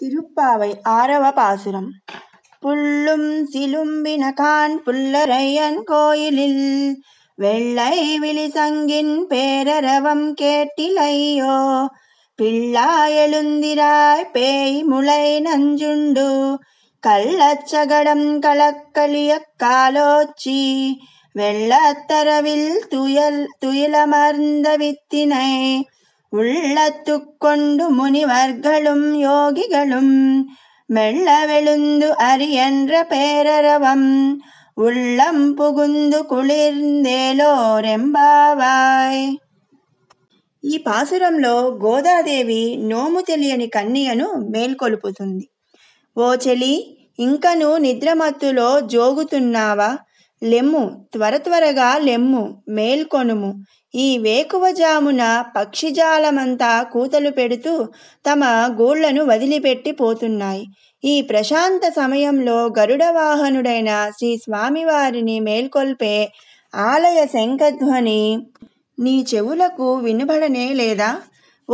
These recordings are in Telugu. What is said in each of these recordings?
திருப்பாவை ஆரவ பாசுரம் புல்லும் சிலும்பினகான் புல்லரையன் கோயிலில் வெள்ளை விழிசங்கின் பேரரவம் கேட்டிலையோ பிள்ளா எழுந்திராய் பேய் முளை நஞ்சுண்டு கள்ளச்சகடம் கலக்கலிய காலோச்சி வெள்ளத்தரவில் துயல் துயிலமர்ந்த வித்தினை உள்ளத்துக்கொண்டு முனிவர்களும் யோகிகளும் மெல்லவெழுந்து அரியன்ற பேரரவம் உள்ளம் புகுந்து குளிர்ந்தேலோரெம்பாவாய் ఈ పాసురంలో గోదాదేవి నోము తెలియని కన్నీయను మేల్కొలుపుతుంది ఓ చెలి ఇంకను నిద్రమత్తులో జోగుతున్నావా లెమ్ము త్వర త్వరగా లెమ్ము మేల్కొనుము ఈ వేకువజామున పక్షిజాలమంతా కూతలు పెడుతూ తమ గూళ్లను వదిలిపెట్టి పోతున్నాయి ఈ ప్రశాంత సమయంలో గరుడవాహనుడైన శ్రీ స్వామివారిని మేల్కొల్పే ఆలయ శంఖధ్వని నీ చెవులకు వినబడనే లేదా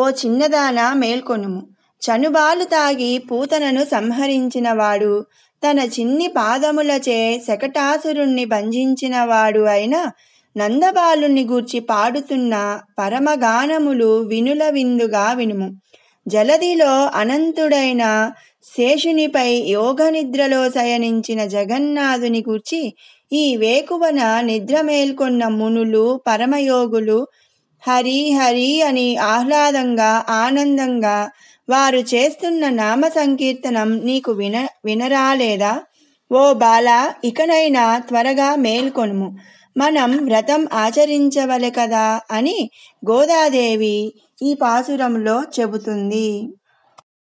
ఓ చిన్నదాన మేల్కొనుము చనుబాలు తాగి పూతనను సంహరించినవాడు తన చిన్ని పాదములచే శకటాసురుణ్ణి బంధించినవాడు అయిన నందబాలుణ్ణి గూర్చి పాడుతున్న పరమగానములు వినుల విందుగా వినుము జలదిలో అనంతుడైన శేషునిపై యోగనిద్రలో శయనించిన జగన్నాథుని గూర్చి ఈ వేకువన నిద్ర మేల్కొన్న మునులు పరమయోగులు హరి హరి అని ఆహ్లాదంగా ఆనందంగా వారు చేస్తున్న నామ సంకీర్తనం నీకు విన వినరాలేదా ఓ బాల ఇకనైనా త్వరగా మేల్కొనుము మనం వ్రతం ఆచరించవలె కదా అని గోదాదేవి ఈ పాసురంలో చెబుతుంది